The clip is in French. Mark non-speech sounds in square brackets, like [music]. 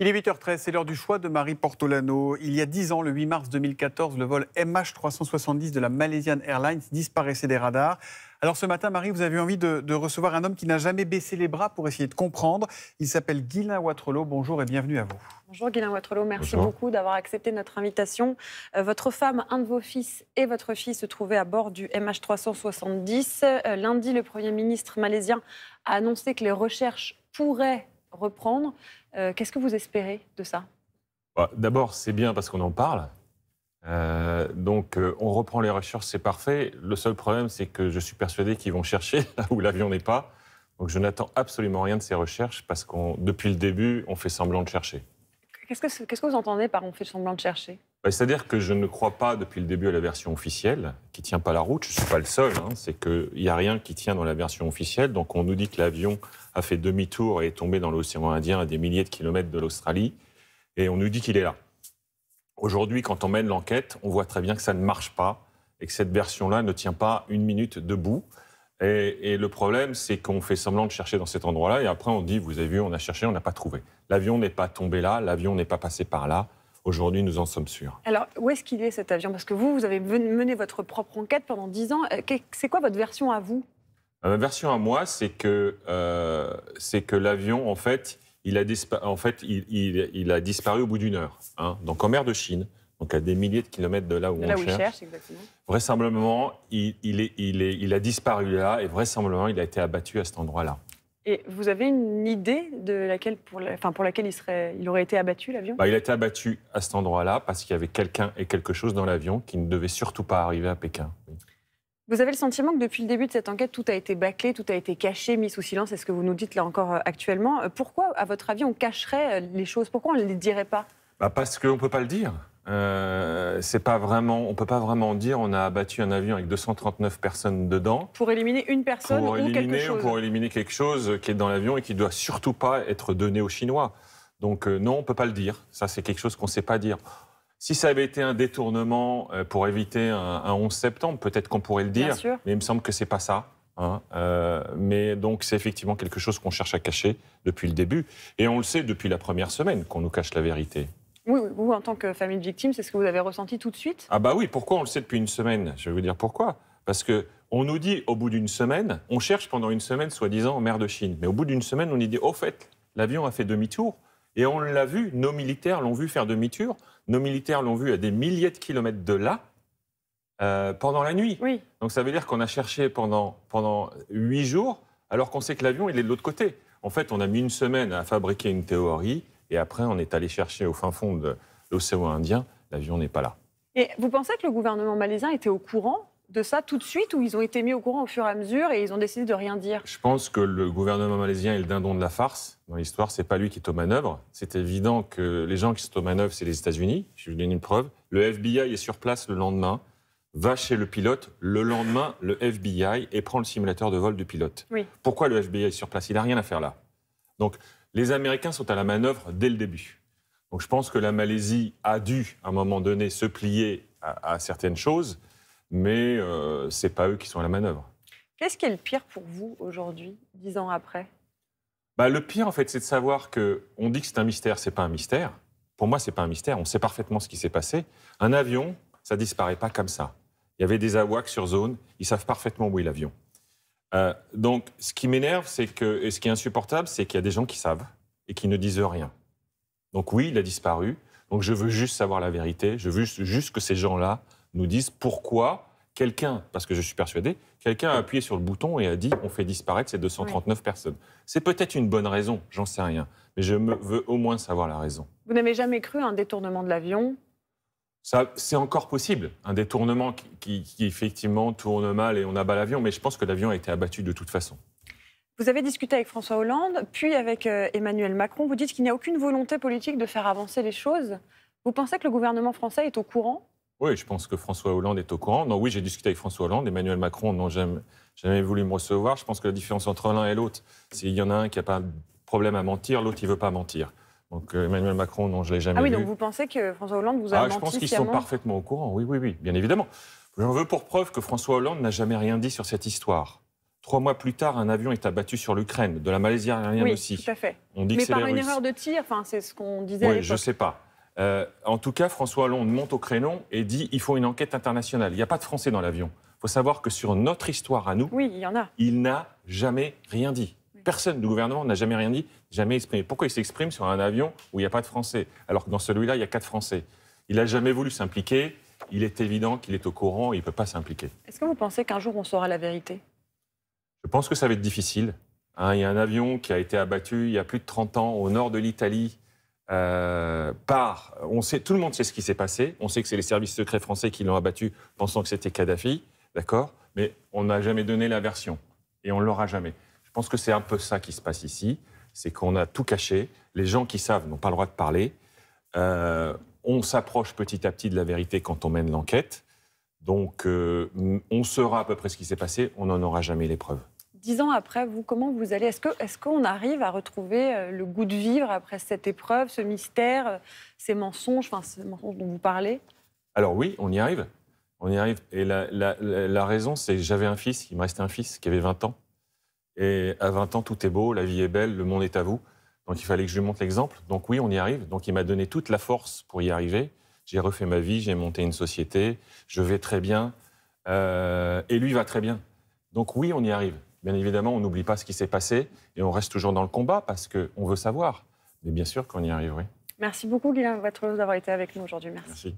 Il est 8h13, c'est l'heure du choix de Marie Portolano. Il y a 10 ans, le 8 mars 2014, le vol MH370 de la Malaysian Airlines disparaissait des radars. Alors ce matin, Marie, vous avez envie de, recevoir un homme qui n'a jamais baissé les bras pour essayer de comprendre. Il s'appelle Guylain Watrelot. Bonjour et bienvenue à vous. Bonjour Guylain Watrelot, merci beaucoup d'avoir accepté notre invitation. Euh, votre femme, un de vos fils et votre fille se trouvaient à bord du MH370. Euh, lundi, le Premier ministre malaisien a annoncé que les recherches pourraient reprendre. Euh, qu'est-ce que vous espérez de ça bah, D'abord, c'est bien parce qu'on en parle. Euh, donc, euh, on reprend les recherches, c'est parfait. Le seul problème, c'est que je suis persuadé qu'ils vont chercher [laughs] là où l'avion n'est pas. Donc, je n'attends absolument rien de ces recherches parce qu'on, depuis le début, on fait semblant de chercher. Qu'est-ce que vous entendez par on fait semblant de chercher bah, c'est-à-dire que je ne crois pas depuis le début à la version officielle, qui ne tient pas la route. Je ne suis pas le seul. Hein. C'est qu'il n'y a rien qui tient dans la version officielle. Donc on nous dit que l'avion a fait demi-tour et est tombé dans l'océan Indien à des milliers de kilomètres de l'Australie. Et on nous dit qu'il est là. Aujourd'hui, quand on mène l'enquête, on voit très bien que ça ne marche pas et que cette version-là ne tient pas une minute debout. Et, et le problème, c'est qu'on fait semblant de chercher dans cet endroit-là et après on dit, vous avez vu, on a cherché, on n'a pas trouvé. L'avion n'est pas tombé là, l'avion n'est pas passé par là Aujourd'hui, nous en sommes sûrs. Alors, où est-ce qu'il est cet avion Parce que vous, vous avez mené votre propre enquête pendant 10 ans. Euh, c'est quoi votre version à vous euh, Ma version à moi, c'est que, euh, que l'avion, en fait, il a, en fait il, a, disparu au bout d'une heure, hein, donc en mer de Chine, donc à des milliers de kilomètres de là où, on, cherche. Il cherche exactement. Vraisemblablement, il, a disparu là et vraisemblablement, il a été abattu à cet endroit-là. Et vous avez une idée de laquelle, pour, laquelle il, serait, il aurait été abattu, l'avion bah, Il a été abattu à cet endroit-là parce qu'il y avait quelqu'un et quelque chose dans l'avion qui ne devait surtout pas arriver à Pékin. Vous avez le sentiment que depuis le début de cette enquête, tout a été bâclé, tout a été caché, mis sous silence, est ce que vous nous dites là encore euh, actuellement. Euh, pourquoi, à votre avis, on cacherait euh, les choses Pourquoi on ne les dirait pas bah, Parce qu'on ne peut pas le dire. On euh, c'est vraiment, on peut pas vraiment dire on a abattu un avion avec 239 personnes dedans. Pour éliminer une personne ou quelque chose. Pour éliminer quelque chose qui est dans l'avion et qui doit surtout pas être donné aux Chinois. Donc euh, non, on peut pas le dire. Ça, c'est quelque chose qu'on sait pas dire. Si ça avait été un détournement euh, pour éviter un, 11 septembre, peut-être qu'on pourrait le dire. Bien sûr. Mais il me semble que c'est pas ça. Hein. mais donc c'est effectivement quelque chose qu'on cherche à cacher depuis le début. Et on le sait depuis la première semaine qu'on nous cache la vérité. Oui, vous, en tant que famille de victimes, c'est ce que vous avez ressenti tout de suite Ah bah oui, pourquoi on le sait depuis une semaine Je vais vous dire pourquoi. Parce que on nous dit au bout d'une semaine, on cherche pendant une semaine, soi-disant, en mer de Chine. Mais au bout d'une semaine, on nous dit, au fait, l'avion a fait demi-tour. Et on l'a vu, nos militaires l'ont vu faire demi-tour. Nos militaires l'ont vu à des milliers de kilomètres de là, euh, pendant la nuit. Donc ça veut dire qu'on a cherché pendant, pendant jours, alors qu'on sait que l'avion, il est de l'autre côté. En fait, on a mis une semaine à fabriquer une théorie et après, on est allé chercher au fin fond de l'océan Indien, l'avion n'est pas là. Et vous pensez que le gouvernement malaisien était au courant de ça tout de suite ou ils ont été mis au courant au fur et à mesure et ils ont décidé de rien dire Je pense que le gouvernement malaisien est le dindon de la farce dans l'histoire. C'est pas lui qui est aux manœuvres. C'est évident que les gens qui sont aux manœuvres, c'est les États-Unis. Je vous donne une preuve. Le FBI est sur place le lendemain, va chez le pilote. Le lendemain, le FBI et prend le simulateur de vol du pilote. Pourquoi le FBI est sur place Il n'a rien à faire là. Donc les Américains sont à la manœuvre dès le début. Donc je pense que la Malaisie a dû, à un moment donné, se plier à, certaines choses, mais euh, ce n'est pas eux qui sont à la manœuvre. Qu'est-ce qui est le pire pour vous aujourd'hui, dix ans après bah, Le pire, en fait, c'est de savoir qu'on dit que c'est un mystère, ce n'est pas un mystère. Pour moi, c'est pas un mystère, on sait parfaitement ce qui s'est passé. Un avion, ça disparaît pas comme ça. Il y avait des AWACS sur zone, ils savent parfaitement où est l'avion. Euh, donc, ce qui m'énerve, c'est que, et ce qui est insupportable, c'est qu'il y a des gens qui savent et qui ne disent rien. Donc oui, il a disparu. Donc je veux juste savoir la vérité. Je veux juste, que ces gens-là nous disent pourquoi quelqu'un, parce que je suis persuadé, quelqu'un a appuyé sur le bouton et a dit on fait disparaître ces 239 personnes. C'est peut-être une bonne raison, j'en sais rien, mais je veux au moins savoir la raison. Vous n'avez jamais cru à un détournement de l'avion c'est encore possible, un détournement qui, effectivement tourne mal et on abat l'avion, mais je pense que l'avion a été abattu de toute façon. Vous avez discuté avec François Hollande, puis avec euh, Emmanuel Macron. Vous dites qu'il n'y a aucune volonté politique de faire avancer les choses. Vous pensez que le gouvernement français est au courant Oui, je pense que François Hollande est au courant. Non, oui, j'ai discuté avec François Hollande. Emmanuel Macron n'a jamais, jamais voulu me recevoir. Je pense que la différence entre l'un et l'autre, c'est qu'il y en a un qui n'a pas de problème à mentir, l'autre, il ne veut pas mentir. Donc euh, Emmanuel Macron, non, je ne l'ai jamais ah oui, donc vous pensez que François Hollande vous a ah, Je pense qu'ils sont parfaitement au courant, oui, oui, oui, bien évidemment. J'en veux pour preuve que François Hollande n'a jamais rien dit sur cette histoire. Trois mois plus tard, un avion est abattu sur l'Ukraine, de la Malaisie aérienne oui, aussi. tout à fait. On dit Mais par une erreur de tir, enfin, c'est ce qu'on disait Oui, je ne sais pas. Euh, en tout cas, François Hollande monte au créneau et dit il faut une enquête internationale. Il n'y a pas de Français dans l'avion. Il faut savoir que sur notre histoire à nous, oui, il, y en a. il n'a jamais rien dit. Personne du gouvernement n'a jamais rien dit, jamais exprimé. Pourquoi il s'exprime sur un avion où il n'y a pas de Français, alors que dans celui-là, il y a quatre Français Il n'a jamais voulu s'impliquer. Il est évident qu'il est au courant, il ne peut pas s'impliquer. Est-ce que vous pensez qu'un jour on saura la vérité Je pense que ça va être difficile. Hein. il y a un avion qui a été abattu il y a plus de 30 ans au nord de l'Italie. Euh, par, on sait, tout le monde sait ce qui s'est passé. On sait que c'est les services secrets français qui l'ont abattu, pensant que c'était Kadhafi, d'accord. Mais on n'a jamais donné la version et on ne l'aura jamais. Je pense que c'est un peu ça qui se passe ici, c'est qu'on a tout caché, les gens qui savent n'ont pas le droit de parler, euh, on s'approche petit à petit de la vérité quand on mène l'enquête, donc euh, on saura à peu près ce qui s'est passé, on n'en aura jamais les preuves. Dix ans après, vous, comment vous allez Est-ce qu'on est arrive à retrouver euh, le goût de vivre après cette épreuve, ce mystère, ces mensonges, enfin, dont vous parlez Alors oui, on y arrive. On y arrive. Et la, la raison, c'est que j'avais un fils, il me restait un fils qui avait 20 ans. Et à 20 ans, tout est beau, la vie est belle, le monde est à vous. Donc il fallait que je lui montre l'exemple. Donc oui, on y arrive. Donc il m'a donné toute la force pour y arriver. J'ai refait ma vie, j'ai monté une société, je vais très bien. Euh, et lui va très bien. Donc oui, on y arrive. Bien évidemment, on n'oublie pas ce qui s'est passé et on reste toujours dans le combat parce qu'on veut savoir. Mais bien sûr qu'on y arriverait. Merci beaucoup, Guillaume d'avoir été avec nous aujourd'hui. Merci.